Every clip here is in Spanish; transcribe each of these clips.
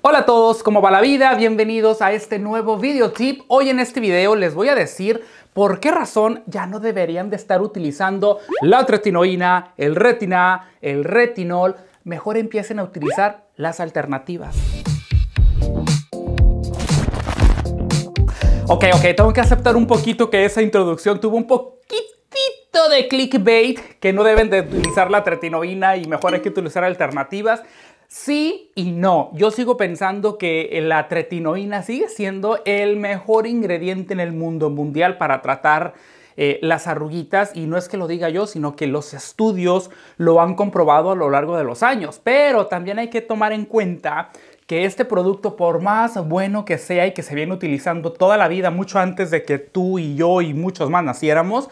Hola a todos, ¿cómo va la vida? Bienvenidos a este nuevo video tip. Hoy en este video les voy a decir por qué razón ya no deberían de estar utilizando la tretinoína, el retina, el retinol. Mejor empiecen a utilizar las alternativas. Ok, ok, tengo que aceptar un poquito que esa introducción tuvo un poquitito de clickbait que no deben de utilizar la tretinoína y mejor hay que utilizar alternativas. Sí y no. Yo sigo pensando que la tretinoína sigue siendo el mejor ingrediente en el mundo mundial para tratar eh, las arruguitas y no es que lo diga yo, sino que los estudios lo han comprobado a lo largo de los años. Pero también hay que tomar en cuenta que este producto, por más bueno que sea y que se viene utilizando toda la vida, mucho antes de que tú y yo y muchos más naciéramos,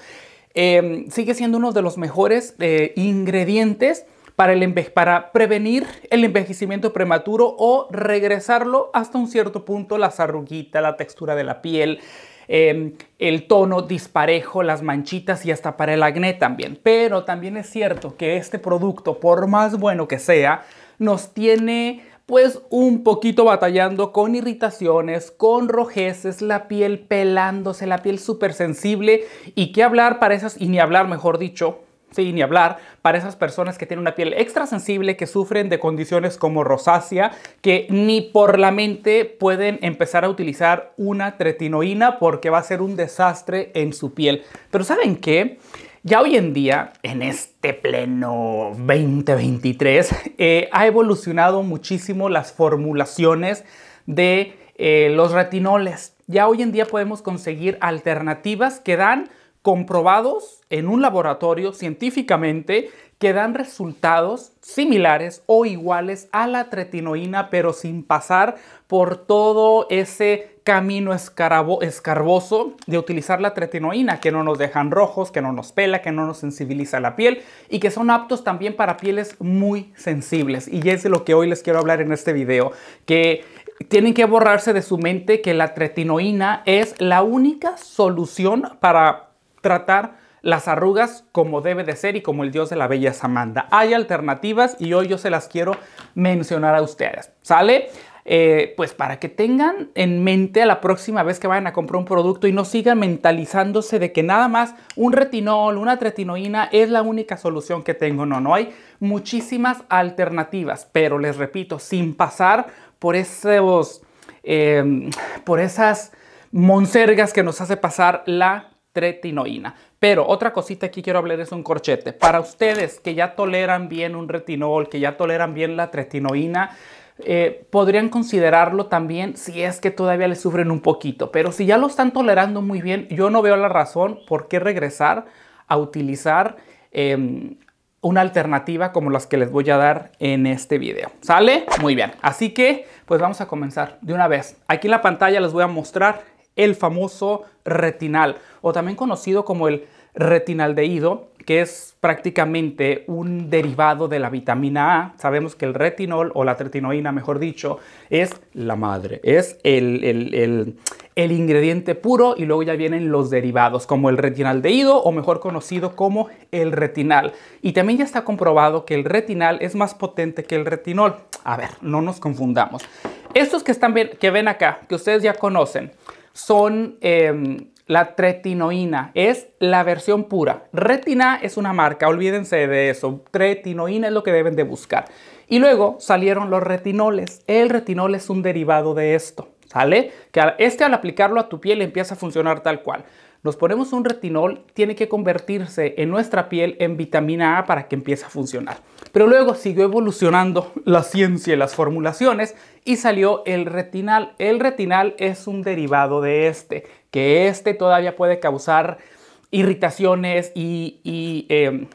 eh, sigue siendo uno de los mejores eh, ingredientes para, prevenir el envejecimiento prematuro o regresarlo hasta un cierto punto, la arruguitas, la textura de la piel, em, el tono disparejo, las manchitas y hasta para el acné también. Pero también es cierto que este producto, por más bueno que sea, nos tiene pues un poquito batallando con irritaciones, con rojeces, la piel pelándose, la piel súper sensible y qué hablar para esas, y ni hablar mejor dicho, Sí, ni hablar para esas personas que tienen una piel extrasensible, que sufren de condiciones como rosácea, que ni por la mente pueden empezar a utilizar una tretinoína porque va a ser un desastre en su piel. Pero ¿saben qué? Ya hoy en día, en este pleno 2023, eh, ha evolucionado muchísimo las formulaciones de eh, los retinoles. Ya hoy en día podemos conseguir alternativas que dan comprobados en un laboratorio científicamente que dan resultados similares o iguales a la tretinoína, pero sin pasar por todo ese camino escarboso de utilizar la tretinoína, que no nos dejan rojos, que no nos pela, que no nos sensibiliza la piel y que son aptos también para pieles muy sensibles. Y es de lo que hoy les quiero hablar en este video, que tienen que borrarse de su mente que la tretinoína es la única solución para tratar las arrugas como debe de ser y como el dios de la bella Samanda. Hay alternativas y hoy yo se las quiero mencionar a ustedes. ¿Sale? Eh, pues para que tengan en mente a la próxima vez que vayan a comprar un producto y no sigan mentalizándose de que nada más un retinol, una tretinoína es la única solución que tengo. No, no hay muchísimas alternativas, pero les repito, sin pasar por esos, eh, por esas monsergas que nos hace pasar la tretinoína. Pero otra cosita que quiero hablar es un corchete. Para ustedes que ya toleran bien un retinol, que ya toleran bien la tretinoína, eh, podrían considerarlo también si es que todavía le sufren un poquito. Pero si ya lo están tolerando muy bien, yo no veo la razón por qué regresar a utilizar em, una alternativa como las que les voy a dar en este video. ¿Sale? Muy bien. Así que pues vamos a comenzar de una vez. Aquí en la pantalla les voy a mostrar el famoso retinal o también conocido como el retinaldehído, que es prácticamente un derivado de la vitamina A. Sabemos que el retinol o la tretinoína, mejor dicho, es la madre, es el, ingrediente puro y luego ya vienen los derivados como el retinaldehído o mejor conocido como el retinal. Y también ya está comprobado que el retinal es más potente que el retinol. A ver, no nos confundamos. Estos que, están, que ven acá, que ustedes ya conocen, son em, la tretinoína. Es la versión pura. Retina es una marca, olvídense de eso. Tretinoína es lo que deben de buscar. Y luego salieron los retinoles. El retinol es un derivado de esto. ¿Sale? Que este al aplicarlo a tu piel empieza a funcionar tal cual. Nos ponemos un retinol, tiene que convertirse en nuestra piel en vitamina A para que empiece a funcionar. Pero luego siguió evolucionando la ciencia y las formulaciones y salió el retinal. El retinal es un derivado de este, que este todavía puede causar irritaciones y, em,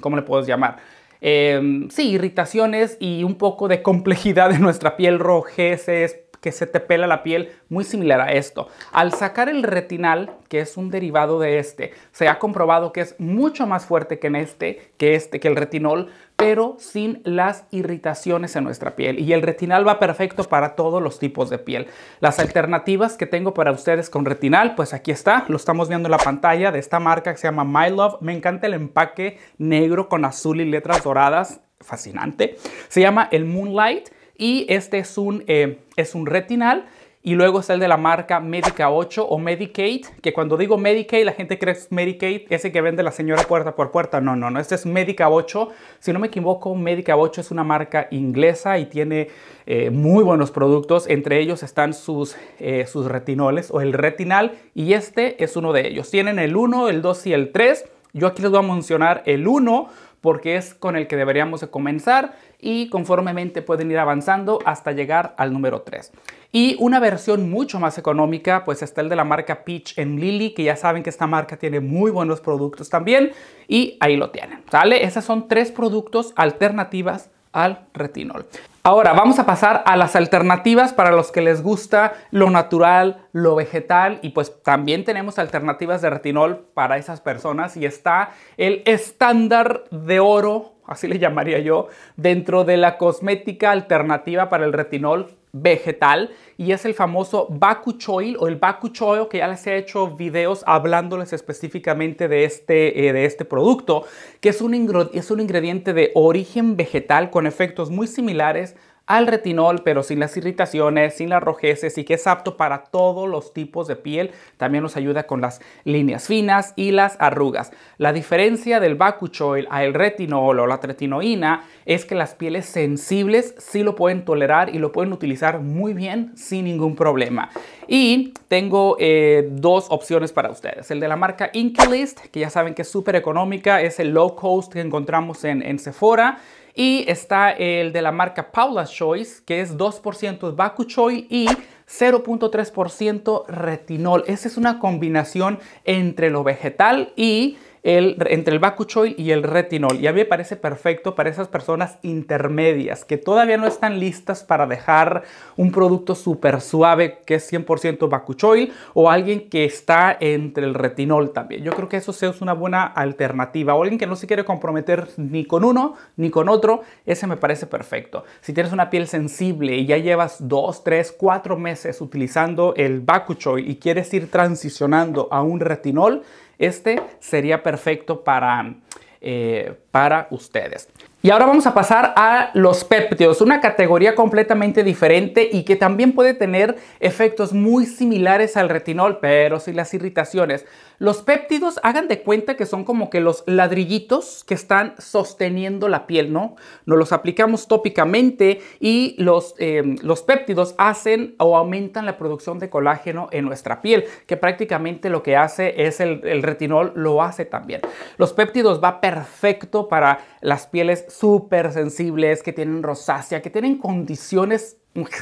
¿cómo le puedes llamar? Em, sí, irritaciones y un poco de complejidad de nuestra piel, rojeces, que se te pela la piel, muy similar a esto. Al sacar el retinal, que es un derivado de este, se ha comprobado que es mucho más fuerte que en este, que este, que el retinol, pero sin las irritaciones en nuestra piel. Y el retinal va perfecto para todos los tipos de piel. Las alternativas que tengo para ustedes con retinal, pues aquí está, lo estamos viendo en la pantalla de esta marca que se llama My Love. Me encanta el empaque negro con azul y letras doradas, fascinante. Se llama el Moonlight y este es un, eh, es un retinal. Y luego está el de la marca Medica 8 o Medicaid, que cuando digo Medicaid, la gente cree que es Medicaid, ese que vende la señora puerta por puerta. No, no, no, este es Medica 8. Si no me equivoco, Medica 8 es una marca inglesa y tiene eh, muy buenos productos. Entre ellos están sus, eh, sus retinoles o el retinal, y este es uno de ellos. Tienen el 1, el 2 y el 3. Yo aquí les voy a mencionar el 1 porque es con el que deberíamos de comenzar y conformemente pueden ir avanzando hasta llegar al número 3. Y una versión mucho más económica, pues está el de la marca Peach en Lily, que ya saben que esta marca tiene muy buenos productos también y ahí lo tienen, ¿sale? son tres productos alternativas al retinol. Ahora vamos a pasar a las alternativas para los que les gusta lo natural, lo vegetal y pues también tenemos alternativas de retinol para esas personas y está el estándar de oro, así le llamaría yo, dentro de la cosmética alternativa para el retinol vegetal y es el famoso Choil o el choyo que ya les he hecho videos hablándoles específicamente de este, eh, de este producto que es un, es un ingrediente de origen vegetal con efectos muy similares al retinol, pero sin las irritaciones, sin las rojeces y que es apto para todos los tipos de piel. También nos ayuda con las líneas finas y las arrugas. La diferencia del Bakuchoil a el retinol o la tretinoína es que las pieles sensibles sí lo pueden tolerar y lo pueden utilizar muy bien sin ningún problema. Y tengo eh, dos opciones para ustedes. El de la marca Inkylist, que ya saben que es súper económica, es el low cost que encontramos en, en Sephora y está el de la marca Paula's Choice, que es 2% Bakuchoy y 0.3% retinol. Esa es una combinación entre lo vegetal y el, entre el bakuchoy y el retinol. Y a mí me parece perfecto para esas personas intermedias que todavía no están listas para dejar un producto súper suave que es 100% bakuchoy o alguien que está entre el retinol también. Yo creo que eso es una buena alternativa. O alguien que no se quiere comprometer ni con uno ni con otro, ese me parece perfecto. Si tienes una piel sensible y ya llevas 2, 3, 4 meses utilizando el bakuchoy y quieres ir transicionando a un retinol, este sería perfecto para eh, para ustedes. Y ahora vamos a pasar a los péptidos, una categoría completamente diferente y que también puede tener efectos muy similares al retinol, pero sin las irritaciones. Los péptidos hagan de cuenta que son como que los ladrillitos que están sosteniendo la piel, ¿no? Nos los aplicamos tópicamente y los, em, los péptidos hacen o aumentan la producción de colágeno en nuestra piel, que prácticamente lo que hace es el, el retinol, lo hace también. Los péptidos va perfecto para las pieles súper sensibles, que tienen rosácea, que tienen condiciones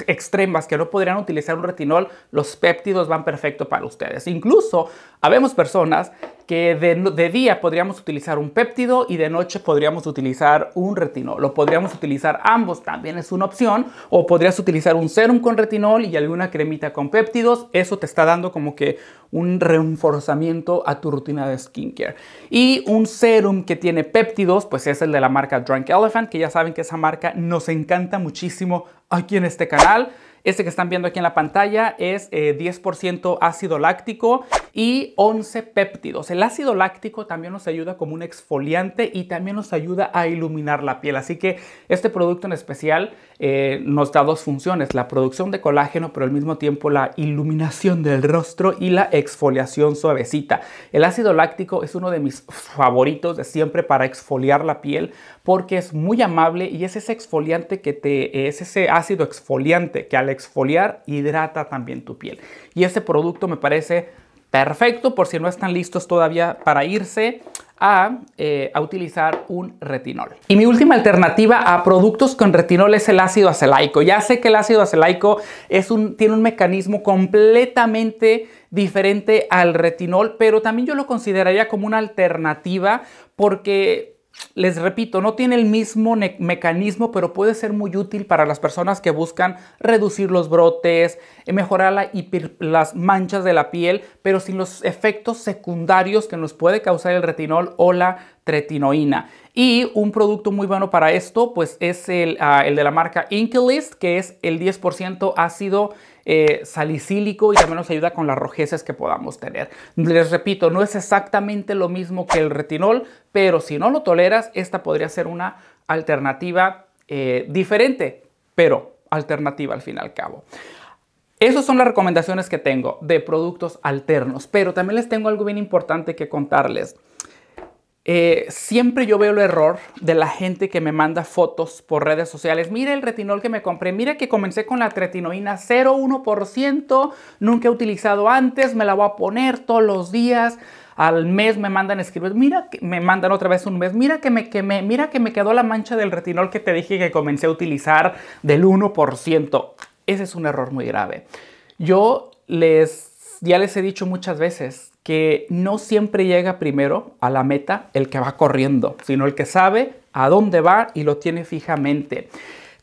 extremas que no podrían utilizar un retinol, los péptidos van perfecto para ustedes. Incluso habemos personas que de, día podríamos utilizar un péptido y de noche podríamos utilizar un retinol. Lo podríamos utilizar ambos, también es una opción. O podrías utilizar un serum con retinol y alguna cremita con péptidos. Eso te está dando como que un reforzamiento a tu rutina de skincare. Y un serum que tiene péptidos, pues es el de la marca Drunk Elephant, que ya saben que esa marca nos encanta muchísimo aquí en este canal. Este que están viendo aquí en la pantalla es 10% eh, ácido láctico y 11 péptidos. El ácido láctico también nos ayuda como un exfoliante y también nos ayuda a iluminar la piel. Así que este producto en especial eh, nos da dos funciones, la producción de colágeno, pero al mismo tiempo la iluminación del rostro y la exfoliación suavecita. El ácido láctico es uno de mis favoritos de siempre para exfoliar la piel porque es muy amable y es ese exfoliante que te, es ese ácido exfoliante que al exfoliar, hidrata también tu piel. Y este producto me parece perfecto por si no están listos todavía para irse eh, a, utilizar un retinol. Y mi última alternativa a productos con retinol es el ácido acelaico. Ya sé que el ácido acelaico es un, tiene un mecanismo completamente diferente al retinol, pero también yo lo consideraría como una alternativa porque les repito, no tiene el mismo mecanismo, pero puede ser muy útil para las personas que buscan reducir los brotes, mejorar las manchas de la piel, pero sin los efectos secundarios que nos puede causar el retinol o la tretinoína. Y un producto muy bueno para esto, pues es el, ah, de la marca Inkelist, que es el 10% ácido eh, salicílico y también nos ayuda con las rojeces que podamos tener. Les repito, no es exactamente lo mismo que el retinol, pero si no lo toleras, esta podría ser una alternativa eh, diferente, pero alternativa al fin y al cabo. Esas son las recomendaciones que tengo de productos alternos, pero también les tengo algo bien importante que contarles. Eh, siempre yo veo el error de la gente que me manda fotos por redes sociales. Mira el retinol que me compré, mira que comencé con la tretinoína 0,1%, nunca he utilizado antes, me la voy a poner todos los días. Al mes me mandan escribir, mira que me mandan otra vez un mes, mira que me quemé, mira que me quedó la mancha del retinol que te dije que comencé a utilizar del 1%. Ese es un error muy grave. Yo les, ya les he dicho muchas veces, que no siempre llega primero a la meta el que va corriendo, sino el que sabe a dónde va y lo tiene fijamente.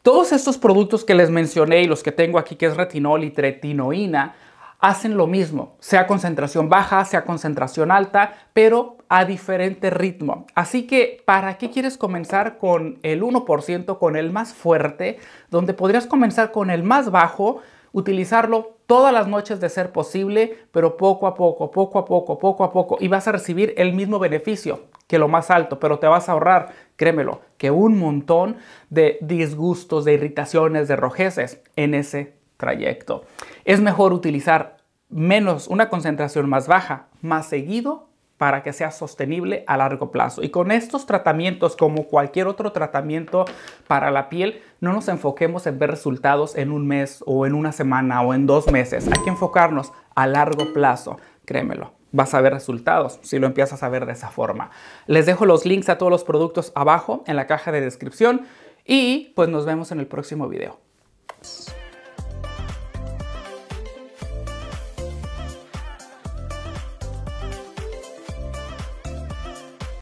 Todos estos productos que les mencioné y los que tengo aquí, que es retinol y tretinoína, hacen lo mismo, sea concentración baja, sea concentración alta, pero a diferente ritmo. Así que, ¿para qué quieres comenzar con el 1%, con el más fuerte, donde podrías comenzar con el más bajo, utilizarlo todas las noches de ser posible, pero poco a poco, poco a poco, poco a poco, y vas a recibir el mismo beneficio que lo más alto, pero te vas a ahorrar, créemelo, que un montón de disgustos, de irritaciones, de rojeces en ese trayecto. Es mejor utilizar menos, una concentración más baja, más seguido para que sea sostenible a largo plazo. Y con estos tratamientos, como cualquier otro tratamiento para la piel, no nos enfoquemos en ver resultados en un mes o en una semana o en dos meses. Hay que enfocarnos a largo plazo, créemelo vas a ver resultados si lo empiezas a ver de esa forma. Les dejo los links a todos los productos abajo en la caja de descripción y pues nos vemos en el próximo video.